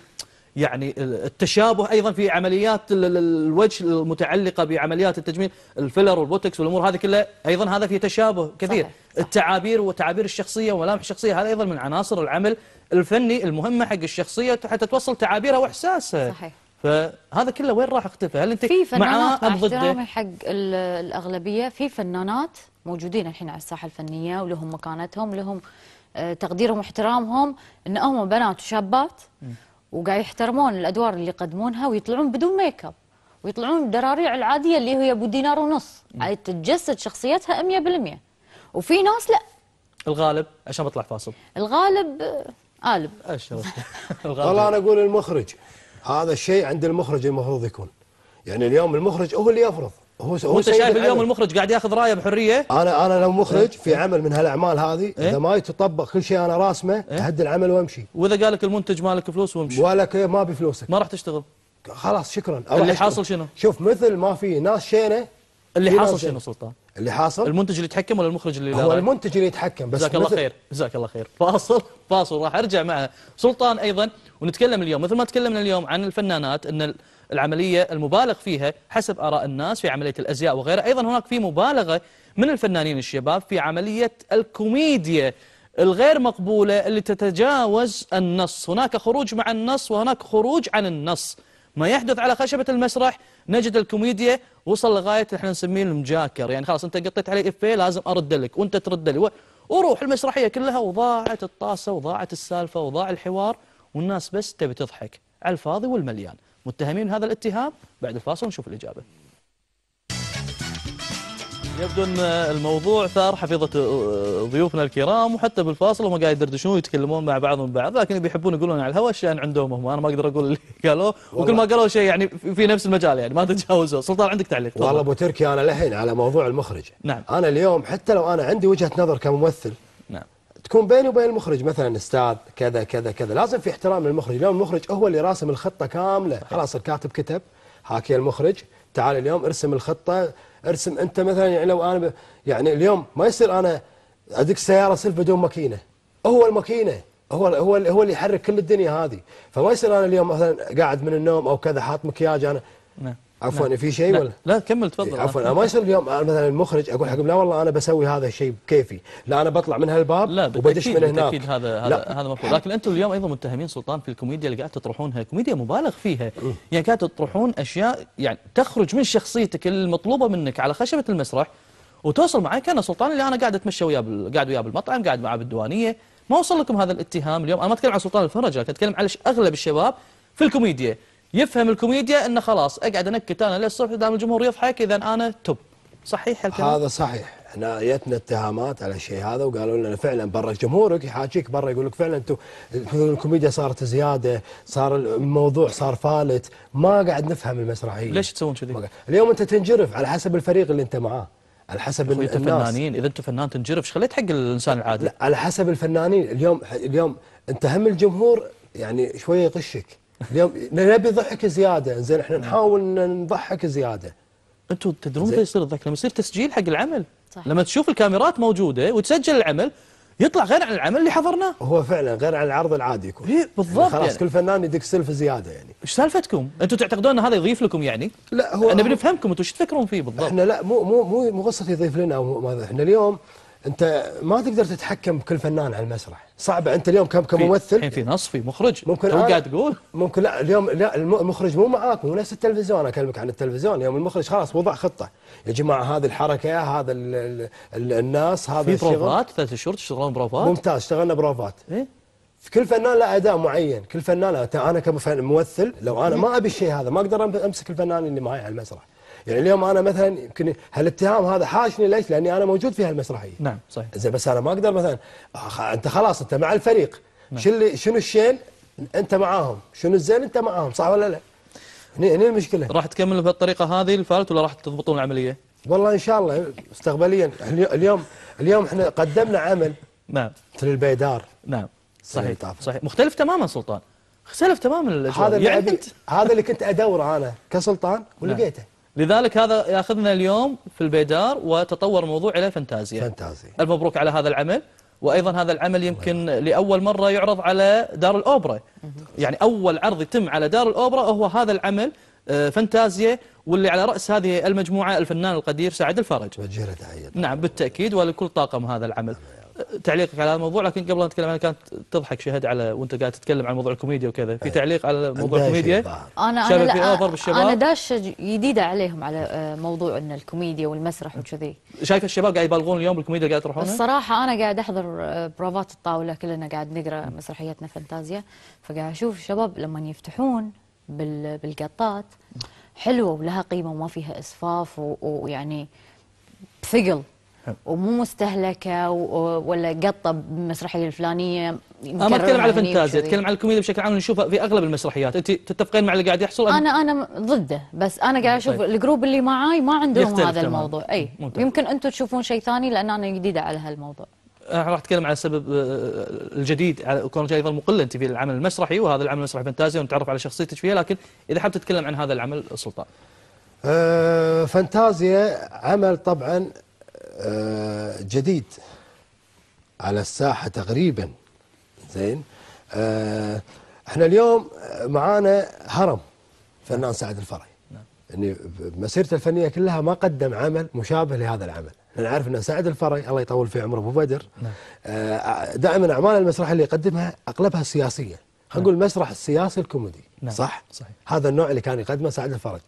يعني التشابه ايضا في عمليات الوجه المتعلقه بعمليات التجميل الفيلر والبوتكس والامور هذه كلها ايضا هذا في تشابه كثير صحيح. صحيح. التعابير وتعابير الشخصيه وملامح الشخصيه هذا ايضا من عناصر العمل الفني المهمه حق الشخصيه حتى توصل تعابيرها واحساسها صحيح فهذا كله وين راح اختفى هل انت في فنانات مع احترامي حق الاغلبيه في فنانات موجودين الحين على الساحه الفنيه ولهم مكانتهم لهم آه، تقديرهم واحترامهم ان هم بنات وشابات وقاعد يحترمون الادوار اللي يقدمونها ويطلعون بدون ميك اب ويطلعون بالدراريع العاديه اللي هي ابو دينار ونص عاد تتجسد شخصيتها 100% وفي ناس لا الغالب عشان بطلع فاصل الغالب قالب آه، والله انا اقول المخرج هذا الشيء عند المخرج المفروض يكون يعني اليوم المخرج هو اللي يفرض هو هو وانت شايف اليوم العمل. المخرج قاعد ياخذ رايه بحريه انا انا لو مخرج في إيه. عمل من هالاعمال هذه إيه؟ اذا ما يتطبق كل شيء انا راسمه إيه؟ اهد العمل وامشي واذا قال لك المنتج مالك فلوس وامشي ولا ما بفلوسك ما راح تشتغل خلاص شكرا اللي حاصل شنو شوف مثل ما في ناس شينه اللي حاصل شنو سلطان؟ اللي حاصل المنتج اللي يتحكم ولا المخرج اللي هو المنتج اللي يتحكم بس جزاك الله خير جزاك الله خير فاصل فاصل راح ارجع مع سلطان ايضا ونتكلم اليوم مثل ما تكلمنا اليوم عن الفنانات ان العمليه المبالغ فيها حسب اراء الناس في عمليه الازياء وغيرها ايضا هناك في مبالغه من الفنانين الشباب في عمليه الكوميديا الغير مقبوله اللي تتجاوز النص هناك خروج مع النص وهناك خروج عن النص ما يحدث على خشبة المسرح نجد الكوميديا وصل لغاية احنا نسميه المجاكر يعني خلاص انت قطيت علي إفيه لازم أرد لك وانت ترد لي وروح المسرحية كلها وضاعت الطاسة وضاعت السالفة وضاع الحوار والناس بس تبي تضحك على الفاضي والمليان متهمين هذا الاتهام بعد الفاصل نشوف الإجابة يبدو ان الموضوع ثار حفيظه ضيوفنا الكرام وحتى بالفاصل هم قاعد يدردشون ويتكلمون مع بعضهم بعض لكن بيحبون يقولون على الهواء الشيء عندهم هم انا ما اقدر اقول اللي قالوه وكل ما قالوا شيء يعني في نفس المجال يعني ما تتجاوزه سلطان عندك تعليق والله ابو تركي انا للحين على موضوع المخرج نعم انا اليوم حتى لو انا عندي وجهه نظر كممثل نعم تكون بيني وبين المخرج مثلا استاذ كذا كذا كذا لازم في احترام للمخرج اليوم المخرج هو اللي راسم الخطه كامله خلاص الكاتب كتب هاكي المخرج تعال اليوم ارسم الخطه ارسم انت مثلا يعني لو انا ب... يعني اليوم ما يصير انا اديك سياره سلف بدون ماكينه هو الماكينه هو هو هو اللي يحرك كل الدنيا هذه فما يصير انا اليوم مثلا قاعد من النوم او كذا حاط مكياج انا نعم عفوا نعم. في شيء نعم. ولا لا كمل تفضل إيه، عفوا انا ما يصير اليوم مثلا المخرج اقول حقهم لا والله انا بسوي هذا الشيء بكيفي لا انا بطلع من هالباب وبدش من هناك بالتاكيد هذا هذا هذا مفروض لكن انتم اليوم ايضا متهمين سلطان في الكوميديا اللي قاعد تطرحونها كوميديا مبالغ فيها يعني قاعد تطرحون اشياء يعني تخرج من شخصيتك المطلوبه منك على خشبه المسرح وتوصل معي كان سلطان اللي انا قاعد اتمشى وياه بال... قاعد وياه بالمطعم قاعد معاه بالديوانيه ما وصل لكم هذا الاتهام اليوم انا ما اتكلم عن سلطان الفرج لكن اتكلم على اغلب الشباب في الكوميديا يفهم الكوميديا انه خلاص اقعد انكت انا للصبح دام الجمهور يضحك اذا انا توب صحيح الكلام؟ هذا صحيح احنا جتنا اتهامات على الشيء هذا وقالوا لنا فعلا برا جمهورك يحاكيك برا يقول لك فعلا انتم الكوميديا صارت زياده صار الموضوع صار فالت ما قاعد نفهم المسرحيه ليش تسوون كذي؟ اليوم انت تنجرف على حسب الفريق اللي انت معاه على حسب الناس فنانين اذا انت فنان تنجرف ايش خليت حق الانسان العادي؟ لا على حسب الفنانين اليوم اليوم انت هم الجمهور يعني شويه يغشك اليوم نبي ضحك زياده زين احنا نعم. نحاول نضحك زياده انتم تدرون متى يصير الضحك لما يصير تسجيل حق العمل صح. لما تشوف الكاميرات موجوده وتسجل العمل يطلع غير عن العمل اللي حضرناه هو فعلا غير عن العرض العادي يكون اي يعني بالضبط يعني خلاص يعني. كل فنان يدك سلفه زياده يعني ايش سالفتكم انتم تعتقدون ان هذا يضيف لكم يعني لا هو انا بنفهمكم انتم ايش تفكرون فيه بالضبط احنا لا مو مو مو مو قصه يضيف لنا او ماذا احنا اليوم انت ما تقدر تتحكم بكل فنان على المسرح صعب انت اليوم كممثل الحين في نص في مخرج ممكن قاعد تقول ممكن لا اليوم لا المخرج مو معاك مو نفس التلفزيون اكلمك عن التلفزيون اليوم المخرج خلاص وضع خطه يا جماعه هذه الحركه هذا الـ الـ الـ الناس هذا في بروفات ثلاث شهور تشتغلون بروفات ممتاز اشتغلنا بروفات إيه؟ كل فنان له اداء معين كل فنان انا كممثل لو انا إيه؟ ما ابي الشيء هذا ما اقدر امسك الفنان اللي معي على المسرح يعني اليوم انا مثلا يمكن هالاتهام هذا حاشني ليش؟ لاني انا موجود في هالمسرحيه نعم صحيح زين بس انا ما اقدر مثلا انت خلاص انت مع الفريق نعم. اللي شنو الشين انت معاهم شنو الزين انت معاهم صح ولا لا؟ هنا المشكله راح تكمل بهالطريقه هذه الفالت ولا راح تضبطون العمليه؟ والله ان شاء الله مستقبليا اليوم اليوم احنا قدمنا عمل نعم مثل البيدار نعم صحيح صحيح مختلف تماما سلطان اختلف تماما هذا اللي يعني هذا اللي كنت ادوره انا كسلطان نعم. ولقيته نعم. لذلك هذا ياخذنا اليوم في البيدار وتطور الموضوع الى فانتازيا فانتازيا الف مبروك على هذا العمل وايضا هذا العمل يمكن لاول مره يعرض على دار الاوبرا يعني اول عرض يتم على دار الاوبرا هو هذا العمل آه، فانتازيا واللي على رأس هذه المجموعة الفنان القدير سعد الفرج وجهله تحية نعم بالتأكيد ولكل طاقم هذا العمل تعليقك على الموضوع لكن قبل ان نتكلم عنه كانت تضحك شهد على وانت قاعد تتكلم عن موضوع الكوميديا وكذا في إيه. تعليق على موضوع الكوميديا انا انا في ضرب الشباب انا داشه جديده عليهم على آه، موضوع ان الكوميديا والمسرح وكذي شايف الشباب قاعد يبالغون اليوم بالكوميديا قاعد تروحون الصراحه انا قاعد احضر آه، بروفات الطاوله كلنا قاعد نقرا مسرحياتنا فانتازيا فقاعد اشوف الشباب لما يفتحون بالقطات حلوه ولها قيمه وما فيها اسفاف ويعني ثقل ومو مستهلكه ولا قطه بمسرحيه الفلانيه انا ما اتكلم على فانتازيا اتكلم على الكوميديا بشكل عام نشوفها في اغلب المسرحيات انت تتفقين مع اللي قاعد يحصل انا انا ضده بس انا قاعد اشوف طيب. الجروب اللي معاي ما عندهم هذا الموضوع اي ممتاز. يمكن انتم تشوفون شيء ثاني لان انا جديده على هالموضوع انا راح اتكلم على السبب آه، آه، الجديد على كونك ايضا مقله انت في العمل المسرحي وهذا العمل المسرحي فانتازيا ونتعرف على شخصيتك فيها لكن اذا حاب تتكلم عن هذا العمل سلطان أه فانتازيا عمل طبعا آه، جديد على الساحه تقريبا زين آه، احنا اليوم معانا هرم فنان سعد الفرعي يعني نعم. مسيرته الفنيه كلها ما قدم عمل مشابه لهذا العمل نعرف ان سعد الفري الله يطول في عمره ابو بدر نعم. آه، دائما اعمال المسرح اللي يقدمها اغلبها سياسيه نعم. خلينا نقول المسرح السياسي الكوميدي نعم. صح؟ صحيح. هذا النوع اللي كان يقدمه سعد الفرج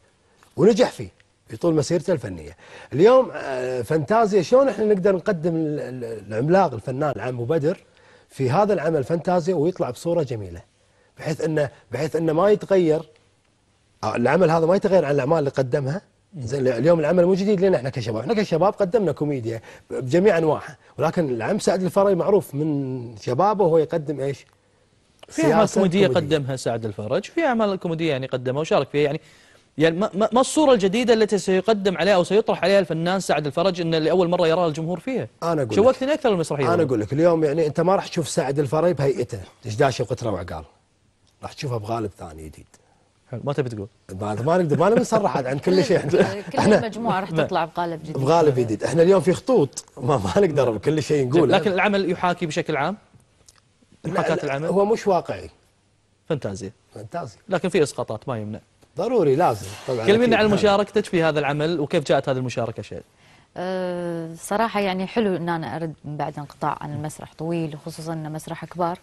ونجح فيه في طول مسيرته الفنيه. اليوم آه، فانتازيا شلون احنا نقدر نقدم العملاق الفنان العم ابو بدر في هذا العمل فانتازيا ويطلع بصوره جميله بحيث انه بحيث انه ما يتغير آه، العمل هذا ما يتغير عن الاعمال اللي قدمها زين اليوم العمل مو جديد لنا احنا كشباب، احنا كشباب قدمنا كوميديا بجميع انواعها، ولكن العم سعد الفرج معروف من شبابه وهو يقدم ايش؟ في اعمال كوميديه قدمها سعد الفرج، في اعمال كوميديه يعني قدمها وشارك فيها يعني يعني ما الصورة الجديدة التي سيقدم عليها أو سيطرح عليها الفنان سعد الفرج إن لأول مرة يراها الجمهور فيها أنا أقول شوقتني أكثر المسرحية أنا أقول لك اليوم يعني أنت ما راح تشوف سعد الفرج بهيئته دشداشة وقترة وعقال راح تشوفها بغالب ثاني جديد حلو ما تبي تقول ما ما نقدر ما نصرح عن كل شيء احنا كل المجموعه راح تطلع بقالب جديد بقالب جديد احنا اليوم في خطوط ما, ما نقدر بكل شيء نقول لكن العمل يحاكي بشكل عام محاكاة العمل هو مش واقعي فانتازيا فانتازيا لكن في اسقاطات ما يمنع ضروري لازم طبعا كلمينا عن مشاركتك في هذا العمل وكيف جاءت هذه المشاركه شيخ أه صراحه يعني حلو ان انا ارد من بعد انقطاع عن المسرح طويل وخصوصا انه مسرح كبار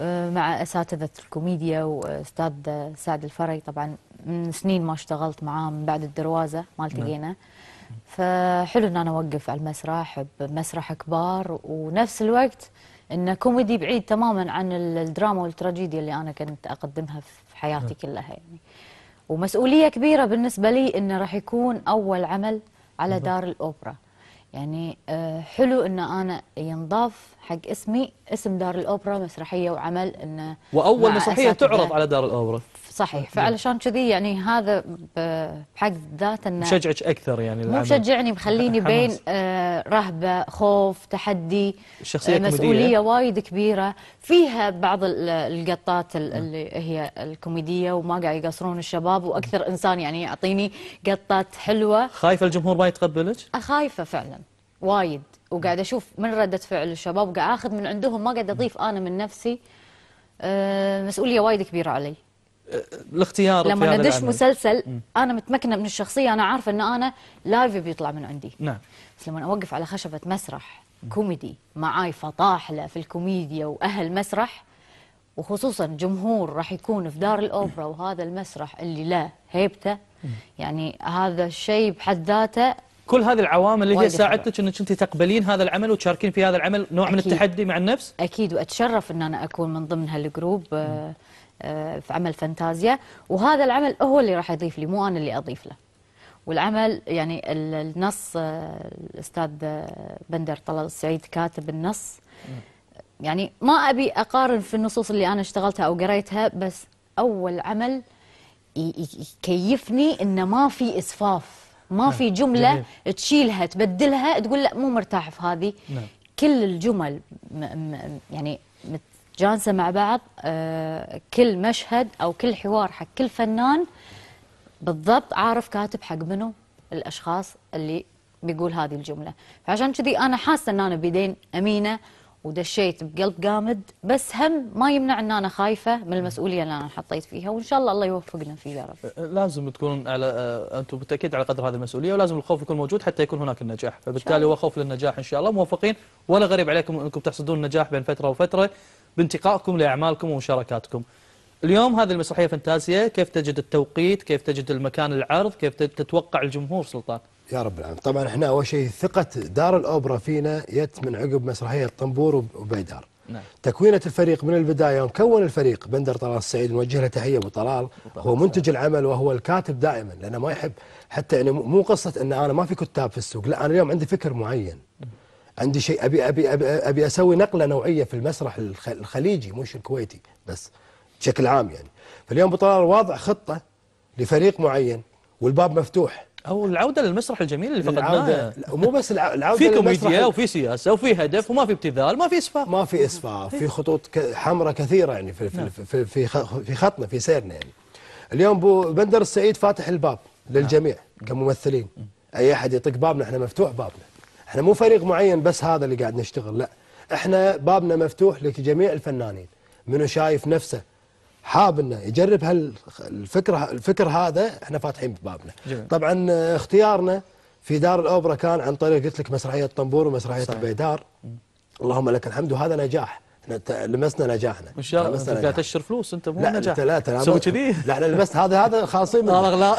أه، مع اساتذه الكوميديا واستاذ سعد الفري طبعا من سنين ما اشتغلت معاه من بعد الدروازه ما التقينا نعم. فحلو ان انا اوقف على المسرح بمسرح كبار ونفس الوقت انه كوميدي بعيد تماما عن الدراما والتراجيديا اللي انا كنت اقدمها في حياتي نعم. كلها يعني. ومسؤوليه كبيره بالنسبه لي انه راح يكون اول عمل على دار الاوبرا يعني آه، حلو ان انا ينضاف حق اسمي اسم دار الاوبرا مسرحيه وعمل انه واول مسرحيه تعرض على دار الاوبرا صحيح نعم. فعلشان كذي يعني هذا بحق ذاته انه مشجعك اكثر يعني مو مشجعني مخليني بين آه، رهبه خوف تحدي شخصية مسؤوليه وايد كبيره فيها بعض القطات نعم. اللي هي الكوميديه وما قاعد يقصرون الشباب واكثر انسان يعني يعطيني قطات حلوه خايفه الجمهور ما يتقبلك؟ خايفه فعلا وايد وقاعد نعم. اشوف من رده فعل الشباب وقاعد اخذ من عندهم ما قاعد اضيف انا من نفسي آه، مسؤوليه وايد كبيره علي الاختيار لما ندش مسلسل انا متمكنه من الشخصيه انا عارفه ان انا لايف بيطلع من عندي نعم بس لما اوقف على خشبه مسرح كوميدي معاي فطاحله في الكوميديا واهل مسرح وخصوصا جمهور راح يكون في دار الاوبرا وهذا المسرح اللي له هيبته يعني هذا الشيء بحد ذاته كل هذه العوامل اللي هي ساعدتك انك انت تقبلين هذا العمل وتشاركين في هذا العمل نوع أكيد. من التحدي مع النفس اكيد واتشرف ان انا اكون من ضمن هالجروب آه آه، في عمل فانتازيا وهذا العمل هو اللي راح يضيف لي مو انا اللي اضيف له والعمل يعني النص آه، الاستاذ آه، بندر طلال السعيد كاتب النص يعني ما ابي اقارن في النصوص اللي انا اشتغلتها او قريتها بس اول عمل يكيفني انه ما في اسفاف ما نعم، في جمله جميل. تشيلها تبدلها تقول لا مو مرتاح في هذه نعم. كل الجمل يعني جالسه مع بعض آه، كل مشهد او كل حوار حق كل فنان بالضبط عارف كاتب حق منه الاشخاص اللي بيقول هذه الجمله فعشان كذي انا حاسه ان انا بيدين امينه ودشيت بقلب جامد بس هم ما يمنع ان انا خايفه من المسؤوليه اللي انا حطيت فيها وان شاء الله الله يوفقنا فيه يا رب. أه، لازم تكون على أه، انتم بالتاكيد على قدر هذه المسؤوليه ولازم الخوف يكون موجود حتى يكون هناك النجاح، فبالتالي هو خوف للنجاح ان شاء الله موفقين ولا غريب عليكم انكم تحصدون النجاح بين فتره وفتره بانتقائكم لاعمالكم ومشاركاتكم. اليوم هذه المسرحيه فانتازيا كيف تجد التوقيت؟ كيف تجد المكان العرض؟ كيف تتوقع الجمهور سلطان؟ يا رب العالمين طبعا احنا اول شيء ثقه دار الاوبرا فينا جت من عقب مسرحيه طنبور وبيدار نعم. تكوينة الفريق من البداية ومكون الفريق بندر طلال السعيد نوجه له تحية أبو طلال هو منتج العمل وهو الكاتب دائما لأنه ما يحب حتى يعني مو قصة أن أنا ما في كتاب في السوق لا أنا اليوم عندي فكر معين عندي شيء أبي أبي أبي, أبي أسوي نقلة نوعية في المسرح الخليجي مش الكويتي بس بشكل عام يعني فاليوم أبو طلال واضع خطة لفريق معين والباب مفتوح او العوده للمسرح الجميل اللي فقدناه العوده مو بس العوده في كوميديا وفي سياسه وفي هدف وما في ابتذال ما في اسفاف ما في اسفاف في إيه. خطوط حمراء كثيره يعني في في نعم. في في خطنا في سيرنا يعني اليوم بو بندر السعيد فاتح الباب للجميع نعم. كممثلين اي احد يطق بابنا احنا مفتوح بابنا احنا مو فريق معين بس هذا اللي قاعد نشتغل لا احنا بابنا مفتوح لجميع الفنانين منو شايف نفسه حاب انه يجرب هالفكره الفكر هذا احنا فاتحين بابنا جميل. طبعا آه، اختيارنا في دار الاوبرا كان عن طريق قلت لك مسرحيه طنبور ومسرحيه البيدار اللهم لك الحمد وهذا نجاح احنا لمسنا نجاحنا ان شاء الله انت قاعد تشر فلوس انت مو نجاح لا لا سوي كذي لا لا لمست هذا هذا خالصين منه لا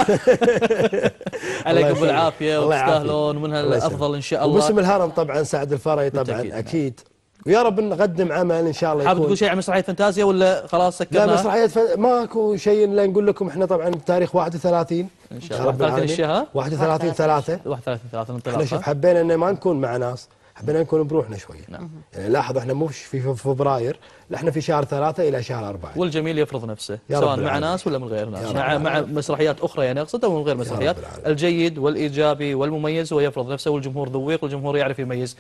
عليكم بالعافيه وتستاهلون من افضل ان شاء الله وباسم الهرم طبعا سعد الفري طبعا اكيد ويا رب نقدم عمل ان شاء الله حاب تقول شيء عن مسرحيه فانتازيا ولا خلاص سكرنا؟ لا مسرحيه ماكو شيء الا نقول لكم احنا طبعا بتاريخ 31 ان شاء الله 31 الشهر 31 3 31 3 انطلاقه شوف حبينا انه ما نكون مع ناس حبينا نكون بروحنا شويه نعم يعني لاحظ احنا مو في فبراير احنا في شهر ثلاثة الى شهر أربعة والجميل يفرض نفسه سواء مع ناس ولا من غير ناس مع مع مسرحيات اخرى يعني اقصد او من غير مسرحيات الجيد والايجابي والمميز هو يفرض نفسه والجمهور ذويق والجمهور يعرف يميز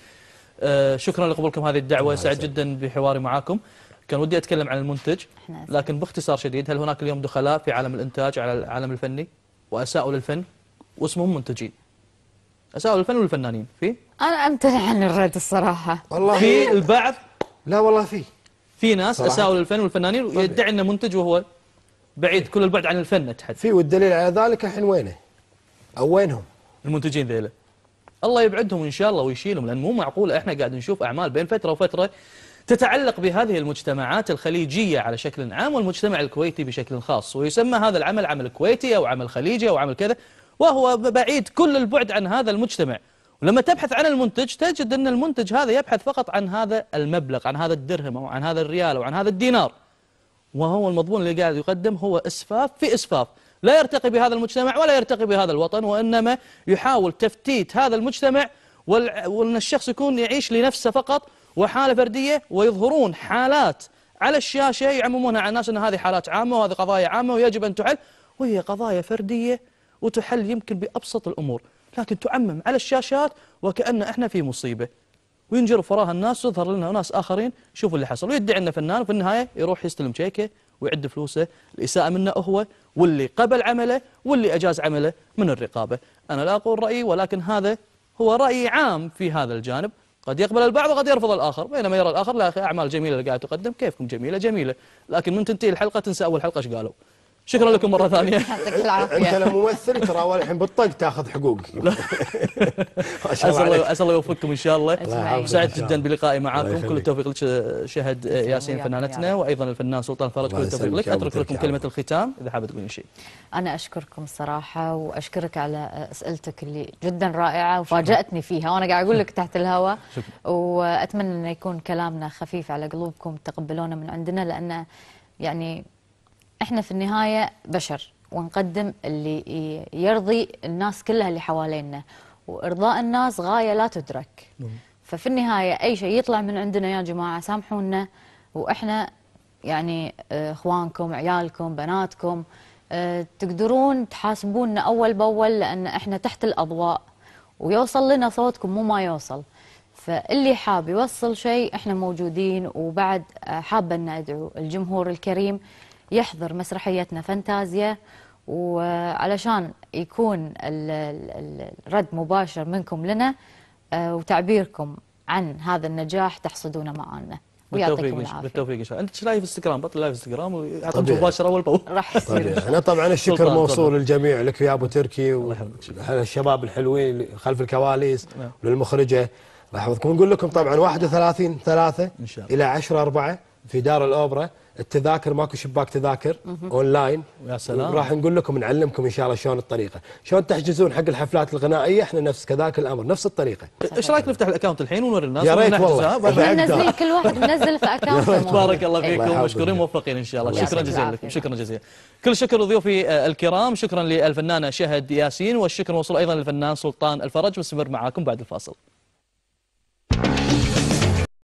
آه، شكرا لقبولكم هذه الدعوة سعد جدا بحواري معاكم كان ودي أتكلم عن المنتج لكن باختصار شديد هل هناك اليوم دخلاء في عالم الإنتاج على العالم الفني وأساءوا للفن واسمهم منتجين أساءوا للفن والفنانين في؟ أنا أمتنع عن الرد الصراحة والله في البعض لا والله في في ناس أساءوا للفن والفنانين ويدعي أنه منتج وهو بعيد كل البعد عن الفن تحت في والدليل على ذلك الحين وينه؟ أو وينهم؟ المنتجين ذيلا الله يبعدهم إن شاء الله ويشيلهم لأن مو معقولة إحنا قاعد نشوف أعمال بين فترة وفترة تتعلق بهذه المجتمعات الخليجية على شكل عام والمجتمع الكويتي بشكل خاص ويسمى هذا العمل عمل كويتي أو عمل خليجي أو عمل كذا وهو بعيد كل البعد عن هذا المجتمع ولما تبحث عن المنتج تجد أن المنتج هذا يبحث فقط عن هذا المبلغ عن هذا الدرهم أو عن هذا الريال أو عن هذا الدينار وهو المضمون اللي قاعد يقدم هو إسفاف في إسفاف لا يرتقي بهذا المجتمع ولا يرتقي بهذا الوطن وإنما يحاول تفتيت هذا المجتمع وأن الشخص يكون يعيش لنفسه فقط وحالة فردية ويظهرون حالات على الشاشة يعممونها على الناس أن هذه حالات عامة وهذه قضايا عامة ويجب أن تحل وهي قضايا فردية وتحل يمكن بأبسط الأمور لكن تعمم على الشاشات وكأن احنا في مصيبة وينجرف وراها الناس ويظهر لنا ناس آخرين شوفوا اللي حصل ويدعي أنه فنان وفي النهاية يروح يستلم شيكة ويعد فلوسه الإساءة منه هو واللي قبل عمله واللي أجاز عمله من الرقابة أنا لا أقول رأيي ولكن هذا هو رأي عام في هذا الجانب قد يقبل البعض وقد يرفض الآخر بينما يرى الآخر لا أخي أعمال جميلة اللي قاعد تقدم كيفكم جميلة جميلة لكن من تنتهي الحلقة تنسى أول حلقة ايش قالوا شكرا لكم مره ثانيه يعطيك العافيه انت ممثل ترى الحين بالطق تاخذ حقوق اسال الله اسال الله يوفقكم ان شاء الله سعد جدا بلقائي معاكم كل التوفيق لك شهد ياسين فنانتنا وايضا الفنان سلطان فرج كل التوفيق لك اترك لكم كلمه الختام اذا حابه تقولين شيء انا اشكركم صراحه واشكرك على اسئلتك اللي جدا رائعه وفاجاتني فيها وانا قاعد اقول لك تحت الهواء واتمنى انه يكون كلامنا خفيف على قلوبكم تقبلونا من عندنا لان يعني احنا في النهايه بشر ونقدم اللي يرضي الناس كلها اللي حوالينا وارضاء الناس غايه لا تدرك نعم. ففي النهايه اي شيء يطلع من عندنا يا جماعه سامحونا واحنا يعني آه، اخوانكم عيالكم بناتكم آه، تقدرون تحاسبونا اول باول لان احنا تحت الاضواء ويوصل لنا صوتكم مو ما يوصل فاللي حاب يوصل شيء احنا موجودين وبعد آه، حابه ان ادعو الجمهور الكريم يحضر مسرحيتنا فانتازيا وعلشان يكون الرد مباشر منكم لنا آه، وتعبيركم عن هذا النجاح تحصدونه معنا ويعطيكم العافيه بالتوفيق ان شاء الله انت لايف انستغرام بطل لايف انستغرام ويعطيك مباشره اول باول راح يصير احنا طبعا الشكر موصول للجميع لك يا ابو تركي والشباب الحلوين خلف الكواليس وللمخرجه نعم. الله يحفظكم نقول لكم طبعا 31 3 الى 10 4 في دار الاوبرا التذاكر ماكو شباك تذاكر اونلاين يا سلام راح نقول لكم نعلمكم ان شاء الله شلون الطريقه، شلون تحجزون حق الحفلات الغنائيه احنا نفس كذاك الامر نفس الطريقه. ايش رايك نفتح الاكونت الحين ونوري الناس يا ريت والله احنا كل واحد منزل في اكونت بارك الله فيكم مشكورين موفقين ان شاء الله شكرا جزيلا لكم شكرا جزيلا. كل شكر لضيوفي آه، الكرام شكرا للفنانه شهد ياسين والشكر موصول ايضا للفنان سلطان الفرج مستمر معاكم بعد الفاصل.